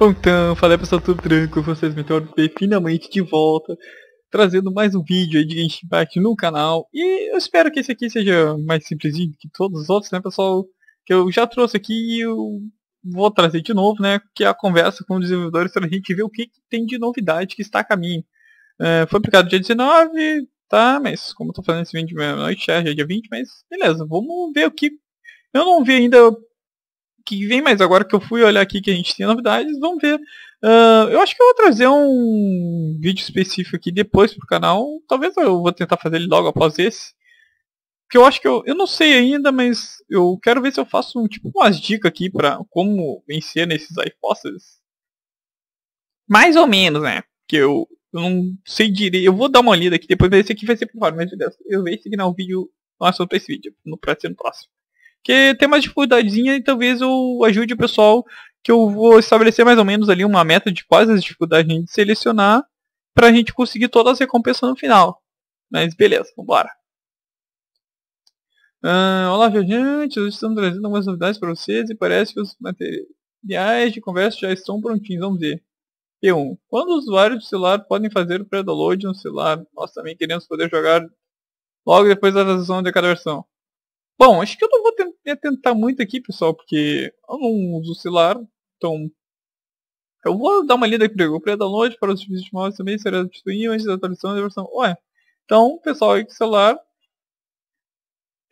Bom, então, falei pessoal, tudo tranquilo, vocês me tornei finalmente de volta, trazendo mais um vídeo aí de Genshin Impact no canal, e eu espero que esse aqui seja mais simplesinho que todos os outros, né pessoal, que eu já trouxe aqui e eu vou trazer de novo, né, que é a conversa com os desenvolvedores para a gente ver o que, que tem de novidade que está a caminho. É, foi aplicado dia 19, tá, mas como eu tô fazendo esse vídeo meia-noite, é, é dia 20, mas beleza, vamos ver o que... Eu não vi ainda que vem, mas agora que eu fui olhar aqui que a gente tem novidades, vamos ver. Uh, eu acho que eu vou trazer um vídeo específico aqui depois pro canal. Talvez eu vou tentar fazer ele logo após esse. Porque eu acho que eu, eu não sei ainda, mas eu quero ver se eu faço um, tipo umas dicas aqui para como vencer nesses iFossils. Mais ou menos, né? Porque eu, eu não sei direito. Eu vou dar uma lida aqui depois, ver esse aqui vai ser pro fora, mas eu vejo esse aqui não, o vídeo não é sobre esse vídeo, no próximo que tem mais dificuldadezinha e talvez eu ajude o pessoal que eu vou estabelecer mais ou menos ali uma meta de quais as dificuldades a gente selecionar para a gente conseguir todas as recompensas no final. Mas beleza, vambora. Ah, olá, viajantes. Hoje estamos trazendo algumas novidades para vocês e parece que os materiais de conversa já estão prontinhos. Vamos ver. P1. Quando usuários do celular podem fazer o pré-download no celular? Nós também queremos poder jogar logo depois da transição de cada versão. Bom, acho que eu não vou eh, tentar muito aqui, pessoal, porque eu não uso celular, então eu vou dar uma lida aqui para o pré-download para os serviços móveis também, será substituído antes da atualização da versão. Ué, então, pessoal, aí com o celular.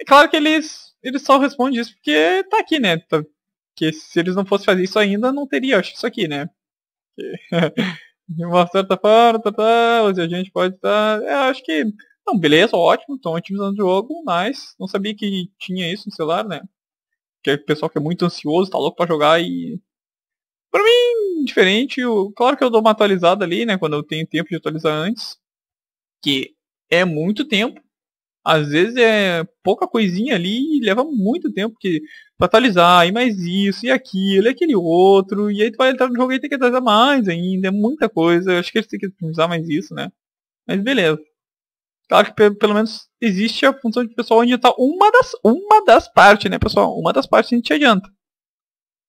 É claro que eles, eles só respondem isso porque tá aqui, né? Tá, que se eles não fossem fazer isso ainda, não teria, acho, isso aqui, né? De uma certa forma, tá, tá, a gente pode estar. Tá, eu acho que então, beleza, ótimo, estão otimizando o jogo, mas não sabia que tinha isso no celular, né? Que é o pessoal que é muito ansioso, tá louco pra jogar e. Pra mim, diferente, eu... claro que eu dou uma atualizada ali, né? Quando eu tenho tempo de atualizar antes. Que é muito tempo. Às vezes é pouca coisinha ali e leva muito tempo, porque pra atualizar, e mais isso, e aquilo, e aquele outro, e aí tu vai entrar no jogo e tem que atualizar mais ainda, é muita coisa. Eu acho que eles têm que otimizar mais isso, né? Mas beleza claro que pelo menos existe a função de pessoal está uma das, uma das partes, né, pessoal? Uma das partes a gente adianta.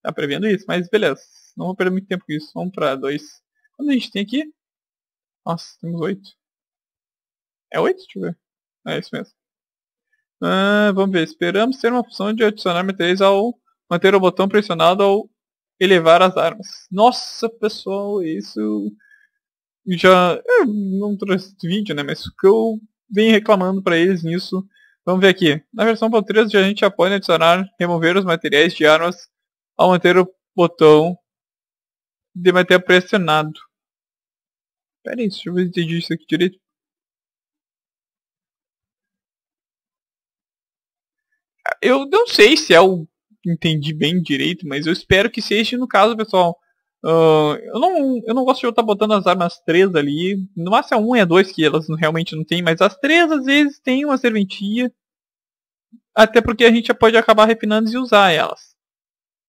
Tá prevendo isso, mas beleza. Não vou perder muito tempo com isso. Vamos para dois. Quando a gente tem aqui? Nossa, temos oito. É oito? Deixa eu ver. É isso mesmo. Ah, vamos ver. Esperamos ter uma opção de adicionar materiais ao manter o botão pressionado ao elevar as armas. Nossa, pessoal, isso já. É, não trouxe vídeo, né? Mas que eu venho reclamando para eles nisso. Vamos ver aqui. Na versão 1.3 já a gente apoia adicionar, remover os materiais de armas ao manter o botão de manter pressionado. Pera aí, deixa eu ver se entendi isso aqui direito. Eu não sei se é o entendi bem direito, mas eu espero que seja no caso, pessoal. Uh, eu, não, eu não gosto de estar tá botando as armas 3 ali. No máximo é um e a 2 que elas realmente não tem, mas as três às vezes tem uma serventia. Até porque a gente pode acabar refinando e usar elas.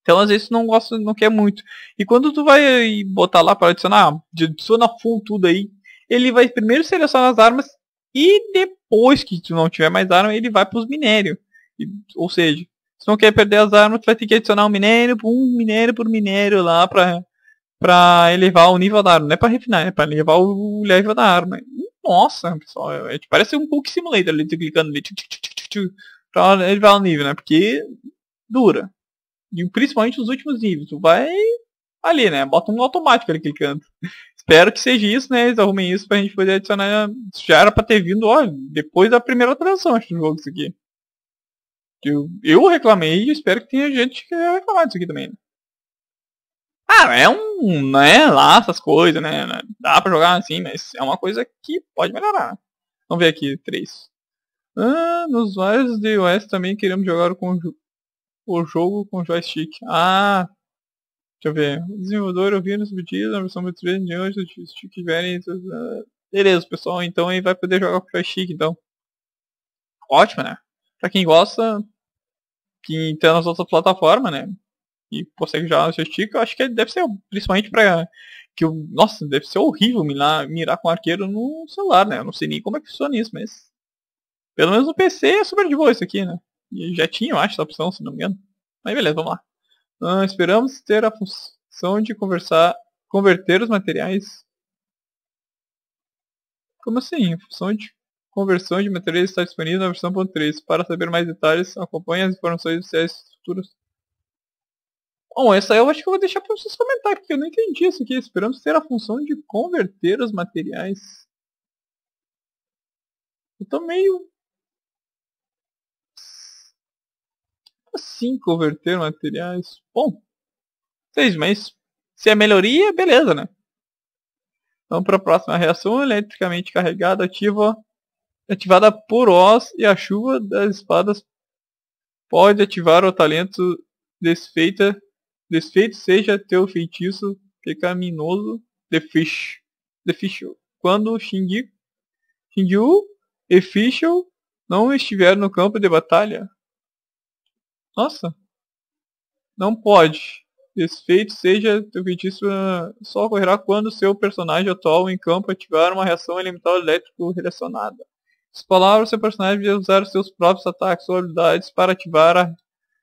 Então às vezes não gosto, não quer muito. E quando tu vai botar lá para adicionar, adiciona full tudo aí, ele vai primeiro selecionar as armas e depois que tu não tiver mais arma, ele vai para os minérios. Ou seja, se não quer perder as armas, tu vai ter que adicionar um minério por um minério por minério lá para para elevar o nível da arma. Não é para refinar, é para elevar o level da arma. Nossa, pessoal, é, é tipo, parece um Book Simulator ali, clicando ali, para elevar o nível, né? Porque dura. E principalmente os últimos níveis. Tu vai ali, né? Bota um automático ali clicando. Espero que seja isso, né? Eles arrumem isso pra gente poder adicionar. Isso já era pra ter vindo, ó, depois da primeira atualização, acho, do jogo isso aqui. Eu, eu reclamei e espero que tenha gente que reclamar disso aqui também. Né? Ah, é um, né, lá essas coisas, né, né, Dá pra jogar assim, mas é uma coisa que pode melhorar. Vamos ver aqui, três. Ah, nos de DOS também queremos jogar o, o jogo com joystick. Ah, deixa eu ver. O desenvolvedor ouvindo os pedidos na versão 3 de hoje, se tiverem... Beleza, pessoal, então aí vai poder jogar com joystick, então. Ótimo, né? Pra quem gosta, que tem tá nas outras plataformas, né? e consegue jogar no seu stick, eu acho que deve ser principalmente para que eu, nossa, deve ser horrível mirar, mirar com arqueiro no celular, né? Eu não sei nem como é que funciona isso, mas pelo menos no PC é super de boa isso aqui, né? E já tinha, eu acho, essa opção, se não me engano. Mas beleza, vamos lá. Uh, esperamos ter a função de conversar, converter os materiais. Como assim? A função de conversão de materiais está disponível na versão 1.3. Para saber mais detalhes, acompanhe as informações oficiais futuras Bom, essa eu acho que eu vou deixar para vocês comentar, porque eu não entendi isso aqui. Esperamos ter a função de converter os materiais. Eu tô meio... Assim, converter materiais. Bom, vocês, mas se é melhoria, beleza, né? Vamos para a próxima reação eletricamente carregada, ativa, ativada por Oz e a chuva das espadas pode ativar o talento desfeita Desfeito seja teu feitiço pecaminoso de fish. fish. Quando Shingi, Shingyu e Fischl não estiveram no campo de batalha. Nossa. Não pode. Desfeito seja teu feitiço ah, só ocorrerá quando seu personagem atual em campo ativar uma reação elemental elétrico relacionada. As palavras, seu personagem deve usar seus próprios ataques ou habilidades para ativar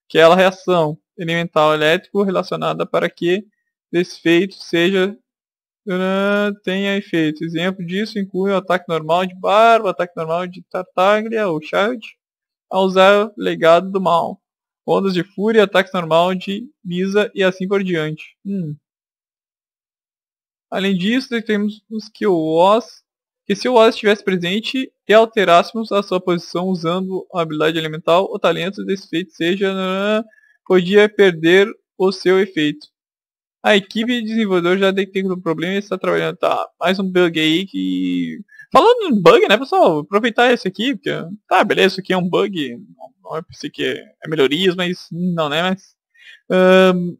aquela reação elemental elétrico relacionada para que desfeito seja tenha efeito. Exemplo disso inclui o ataque normal de Barba, ataque normal de Tartaglia ou Child, a usar legado do mal, ondas de fúria, ataque normal de Misa e assim por diante. Hum. Além disso, temos que o Oz, que se o Oz estivesse presente e alterássemos a sua posição usando a habilidade elemental, o talento desse feito seja podia perder o seu efeito. A equipe de desenvolvedor já detectou o problema e está trabalhando. Tá, mais um bug aí que. Falando em bug, né, pessoal? Aproveitar esse aqui, porque. Tá, beleza, isso aqui é um bug. Não é pensei que é melhorias, mas. Não, né? Mas. Um...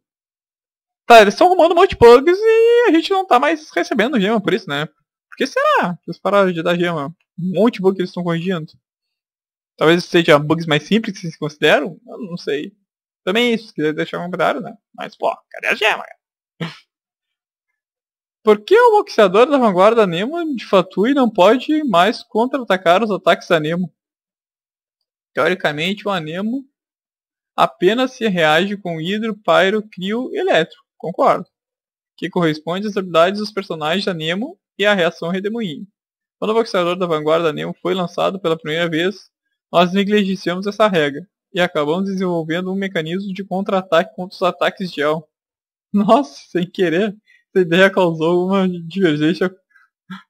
Tá, eles estão arrumando um monte de bugs e a gente não tá mais recebendo gema por isso, né? Por que será que eles pararam de dar gema? Um monte de bug que eles estão corrigindo. Talvez seja bugs mais simples que vocês consideram? Eu não sei. Também isso, queria deixar um comentário, né? Mas, pô, cadê a gema, cara? Por que o boxeador da vanguarda Anemo de Fatui não pode mais contra-atacar os ataques da Anemo? Teoricamente, o Anemo apenas se reage com Hidro, Pyro, Crio e Eletro. Concordo. Que corresponde às habilidades dos personagens da Nemo e à reação Redemoinho. Quando o boxeador da vanguarda Nemo foi lançado pela primeira vez, nós negligenciamos essa regra e acabamos desenvolvendo um mecanismo de contra-ataque contra os ataques de El. Nossa, sem querer, essa ideia causou uma divergência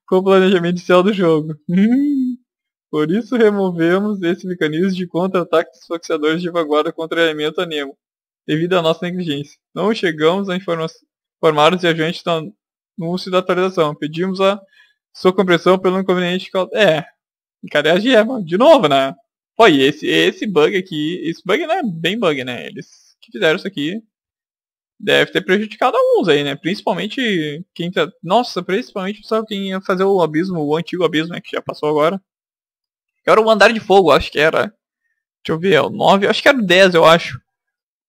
com o planejamento inicial do jogo. Hum. Por isso removemos esse mecanismo de contra-ataque dos boxeadores de vanguarda contra o elemento anemo, devido à nossa negligência. Não chegamos a informar os viajantes do anúncio da atualização. Pedimos a sua compreensão pelo inconveniente que... É, cadê a mano? De novo, né? Olha, esse, esse bug aqui, esse bug não é bem bug, né? Eles que fizeram isso aqui deve ter prejudicado alguns aí, né? Principalmente quem tá... Nossa, principalmente sabe quem ia fazer o abismo, o antigo abismo, né? Que já passou agora. Era o andar de fogo, acho que era. Deixa eu ver, é o 9, acho que era o 10, eu acho.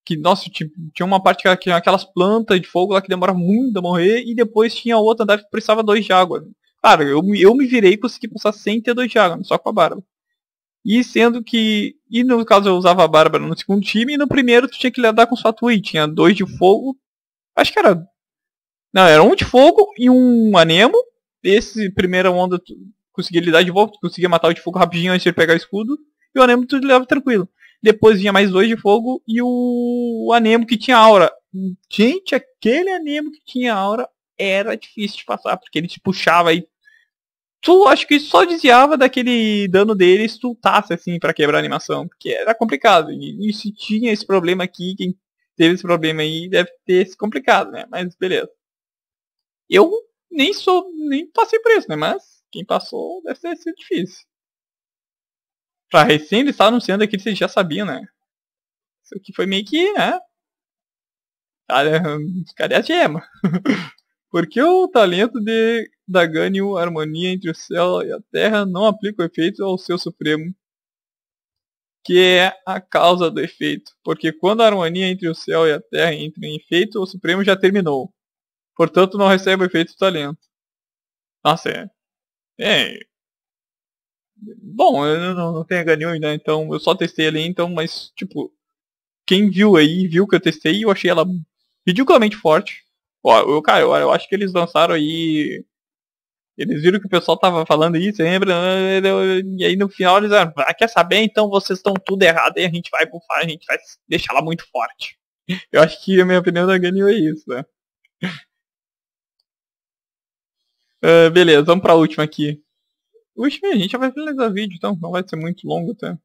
Que, nossa, tinha uma parte que tinha aquelas plantas de fogo lá que demora muito a morrer, e depois tinha outro andar que precisava dois de água. Cara eu, eu me virei e consegui passar sem ter dois de água, só com a barba. E sendo que. E no caso eu usava a Bárbara no segundo time, e no primeiro tu tinha que lidar com sua Twitch. Tinha dois de fogo. Acho que era. Não, era um de fogo e um anemo. Esse primeira onda tu conseguia lidar de volta, tu conseguia matar o de fogo rapidinho antes de ele pegar o escudo. E o anemo tu lidava tranquilo. Depois vinha mais dois de fogo e o, o anemo que tinha aura. Gente, aquele anemo que tinha aura era difícil de passar, porque ele te puxava e tu acho que só desviava daquele dano dele se tu tasse assim para quebrar a animação, porque era complicado. E, e, se tinha esse problema aqui, quem teve esse problema aí deve ter se complicado, né? Mas beleza. Eu nem sou, nem passei por isso, né? Mas quem passou deve ter sido difícil. Pra recém ele estava anunciando aquilo que você já sabiam, né? Isso aqui foi meio que, né? Cara, cadê a gema? Porque o talento de da Gânio, a harmonia entre o céu e a terra não aplica o efeito ao seu supremo, que é a causa do efeito, porque quando a harmonia entre o céu e a terra entra em efeito, o supremo já terminou. Portanto, não recebe o efeito do talento. Nossa, é... é... Bom, eu não, não tenho ganho ainda, né, então eu só testei ali, então, mas, tipo, quem viu aí, viu que eu testei, eu achei ela ridiculamente forte. Ó, eu, cara, eu, eu acho que eles lançaram aí eles viram que o pessoal tava falando isso, lembra? E aí no final eles falaram, ah, quer saber? Então vocês estão tudo errado e a gente vai bufar, a gente vai deixar ela muito forte. Eu acho que a minha opinião da Ganil é isso, né? Uh, beleza, vamos pra última aqui. Última, a gente já vai finalizar o vídeo, então não vai ser muito longo, tá?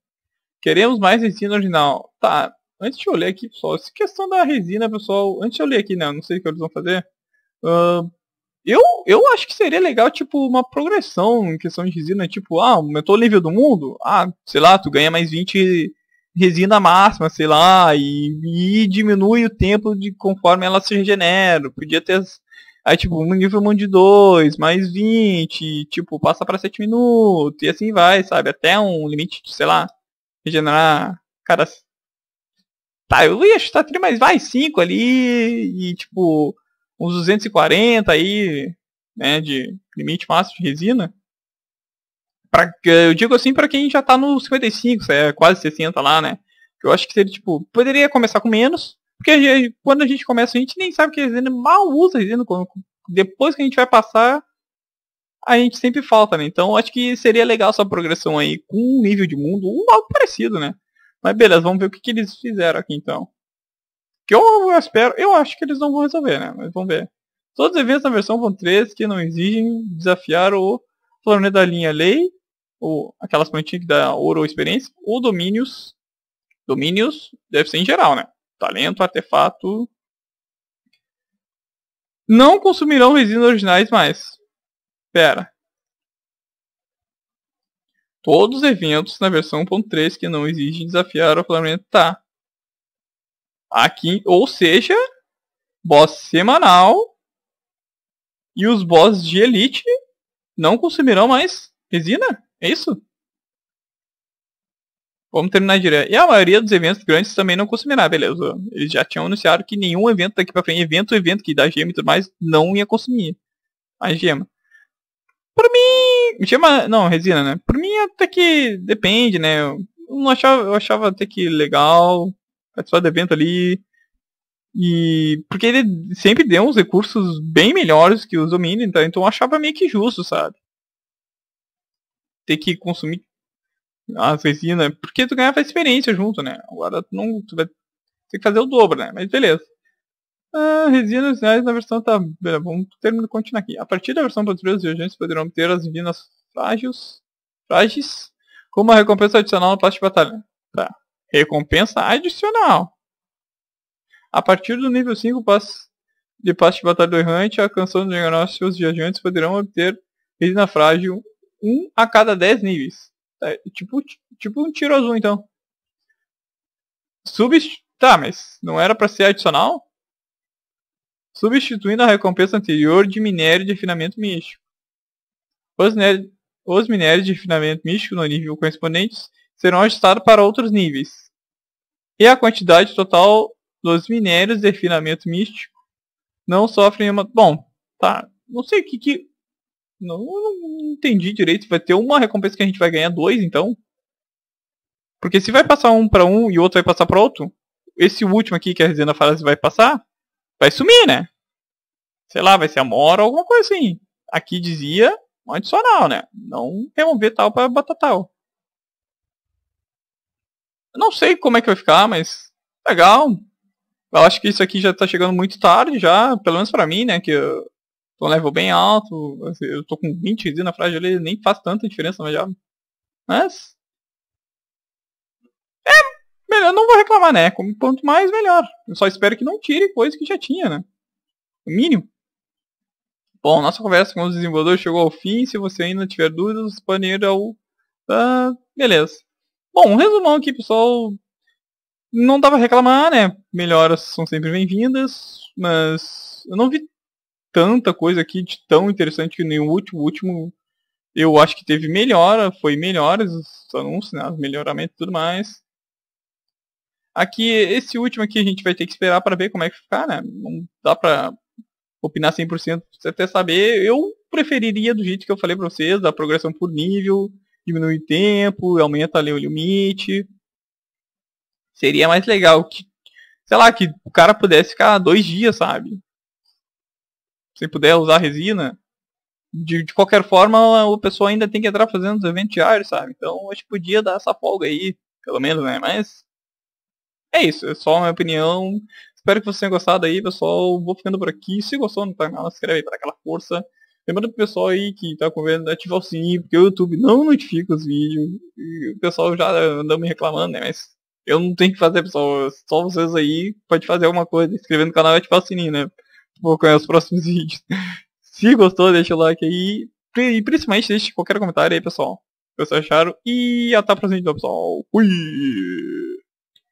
Queremos mais ensino original. Tá, antes de eu ler aqui, pessoal, essa questão da resina, pessoal, antes de eu ler aqui, né, não sei o que eles vão fazer. Uh, eu, eu acho que seria legal, tipo, uma progressão em questão de resina. Tipo, ah, aumentou o nível do mundo? Ah, sei lá, tu ganha mais 20 resina máxima, sei lá, e, e diminui o tempo de conforme ela se regenera. Podia ter Aí, tipo, um nível de 2, mais 20, tipo, passa para 7 minutos, e assim vai, sabe? Até um limite de, sei lá, regenerar. Cara. Tá, eu ia chutar 3, mas vai 5 ali, e tipo, uns 240 aí, né, de limite máximo de resina. Pra, eu digo assim para quem já tá no 55, é quase 60 lá, né? Eu acho que seria tipo, poderia começar com menos, porque a gente, quando a gente começa, a gente nem sabe que a resina mal usa a resina. Depois que a gente vai passar, a gente sempre falta, né? Então acho que seria legal essa progressão aí com um nível de mundo, ou algo parecido, né? Mas beleza, vamos ver o que, que eles fizeram aqui então. Que eu espero, eu acho que eles não vão resolver, né? Mas vamos ver. Todos os eventos na versão 1.3 que não exigem desafiar o planeta da linha lei, ou aquelas plantinhas que dá ouro ou experiência, ou domínios. Domínios deve ser em geral, né? Talento, artefato. Não consumirão resíduos originais mais. Pera. Todos os eventos na versão 1.3 que não exigem desafiar o planeta. Tá. Aqui, ou seja, boss semanal e os boss de elite não consumirão mais resina. É isso? Vamos terminar direto. E a maioria dos eventos grandes também não consumirá, beleza. Eles já tinham anunciado que nenhum evento daqui pra frente, evento, evento que dá gema e tudo mais, não ia consumir a gema. Por mim. Gema. Não, resina, né? Por mim até que depende, né? Eu não achava, eu achava até que legal participar é do evento ali. E. Porque ele sempre deu uns recursos bem melhores que os Dominion, então, então eu achava meio que justo, sabe? Ter que consumir as resinas, né? porque tu ganhava experiência junto, né? Agora tu não. Tu vai ter que fazer o dobro, né? Mas beleza. Ah, resinas na versão tá. Vamos terminar continuar aqui. A partir da versão 2.3, os viajantes poderão obter as resinas frágeis, frágeis como uma recompensa adicional no parte de batalha. Tá. Recompensa adicional. A partir do nível 5 de passe de batalha do errante, alcançando o negócio, os viajantes poderão obter resina frágil 1 a cada 10 níveis. É, tipo, tipo um tiro azul, então. Subst... Tá, mas não era para ser adicional? Substituindo a recompensa anterior de minério de refinamento místico. Os, os minérios de refinamento místico no nível correspondentes serão ajustados é para outros níveis. E a quantidade total dos minérios de refinamento místico não sofre uma Bom, tá. Não sei o que que. Não, não entendi direito. Vai ter uma recompensa que a gente vai ganhar dois, então. Porque se vai passar um para um e outro vai passar para outro, esse último aqui que a Resina fase vai passar, vai sumir, né? Sei lá, vai ser a mora ou alguma coisa assim. Aqui dizia um adicional, né? Não remover tal para botar tal. Eu não sei como é que vai ficar, mas legal. Eu acho que isso aqui já tá chegando muito tarde já, pelo menos para mim, né, que eu tô um level bem alto, assim, eu tô com 20 na frágil ali, nem faz tanta diferença, mas já... Mas... É, melhor, não vou reclamar, né, quanto mais, melhor. Eu só espero que não tire coisa que já tinha, né. O mínimo. Bom, nossa conversa com os desenvolvedores chegou ao fim, se você ainda tiver dúvidas, paneiro ir é ao... Ah, beleza. Bom, um resumão aqui, pessoal. Não dava reclamar, né? Melhoras são sempre bem-vindas, mas eu não vi tanta coisa aqui de tão interessante que nem o último. O último eu acho que teve melhora, foi melhoras os anúncios, né? Melhoramento e tudo mais. Aqui, esse último aqui a gente vai ter que esperar para ver como é que ficar, né? Não dá pra opinar 100% pra até saber. Eu preferiria do jeito que eu falei pra vocês, da progressão por nível, diminui o tempo, aumenta ali o limite. Seria mais legal que, sei lá, que o cara pudesse ficar dois dias, sabe? Se puder usar resina. De, de qualquer forma, o pessoal ainda tem que entrar fazendo os eventos diários, sabe? Então, acho que podia dar essa folga aí, pelo menos, né? Mas, é isso, é só a minha opinião. Espero que vocês tenham gostado aí, pessoal. Vou ficando por aqui. Se gostou no canal, tá, se inscreve aí para aquela força. Lembrando pro pessoal aí que tá comendo, né? ativar o sininho, porque o YouTube não notifica os vídeos. E o pessoal já anda me reclamando, né? Mas eu não tenho que fazer, pessoal. Só vocês aí pode fazer alguma coisa. Inscrever no canal e ativar o sininho, né? Vou conhecer os próximos vídeos. Se gostou, deixa o like aí. E principalmente deixe qualquer comentário aí, pessoal. O que vocês acharam. E até a próxima, então, pessoal. Fui!